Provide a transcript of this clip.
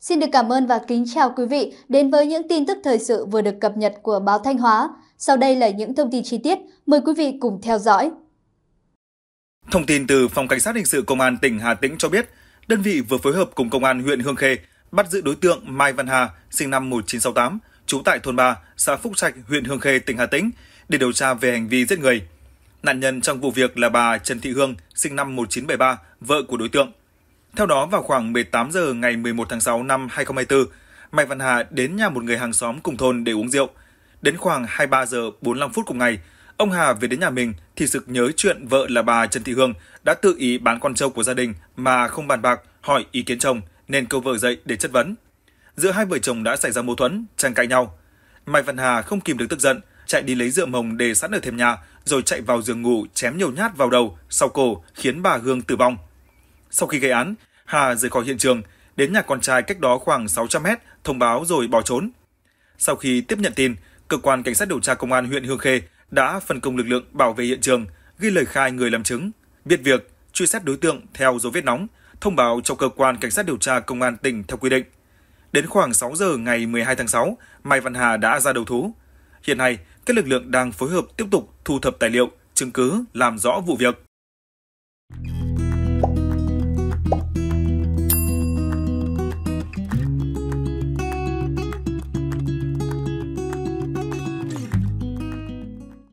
Xin được cảm ơn và kính chào quý vị đến với những tin tức thời sự vừa được cập nhật của báo Thanh Hóa. Sau đây là những thông tin chi tiết, mời quý vị cùng theo dõi. Thông tin từ Phòng Cảnh sát Hình sự Công an tỉnh Hà Tĩnh cho biết, đơn vị vừa phối hợp cùng Công an huyện Hương Khê bắt giữ đối tượng Mai Văn Hà, sinh năm 1968, trú tại thôn 3, xã Phúc Trạch, huyện Hương Khê, tỉnh Hà Tĩnh, để điều tra về hành vi giết người. Nạn nhân trong vụ việc là bà Trần Thị Hương, sinh năm 1973, vợ của đối tượng. Theo đó, vào khoảng 18 giờ ngày 11 tháng 6 năm 2024, Mạch Văn Hà đến nhà một người hàng xóm cùng thôn để uống rượu. Đến khoảng 23 giờ 45 phút cùng ngày, ông Hà về đến nhà mình thì sực nhớ chuyện vợ là bà Trần Thị Hương đã tự ý bán con trâu của gia đình mà không bàn bạc hỏi ý kiến chồng nên câu vợ dậy để chất vấn. Giữa hai vợ chồng đã xảy ra mâu thuẫn, tranh cãi nhau. Mai Văn Hà không kìm được tức giận, chạy đi lấy rượu mồng để sẵn ở thêm nhà rồi chạy vào giường ngủ chém nhiều nhát vào đầu, sau cổ khiến bà Hương tử vong. Sau khi gây án, Hà rời khỏi hiện trường, đến nhà con trai cách đó khoảng 600 mét, thông báo rồi bỏ trốn. Sau khi tiếp nhận tin, cơ quan cảnh sát điều tra công an huyện Hương Khê đã phân công lực lượng bảo vệ hiện trường, ghi lời khai người làm chứng, biết việc, truy xét đối tượng theo dấu vết nóng, thông báo cho cơ quan cảnh sát điều tra công an tỉnh theo quy định. Đến khoảng 6 giờ ngày 12 tháng 6, Mai Văn Hà đã ra đầu thú. Hiện nay, các lực lượng đang phối hợp tiếp tục thu thập tài liệu, chứng cứ làm rõ vụ việc.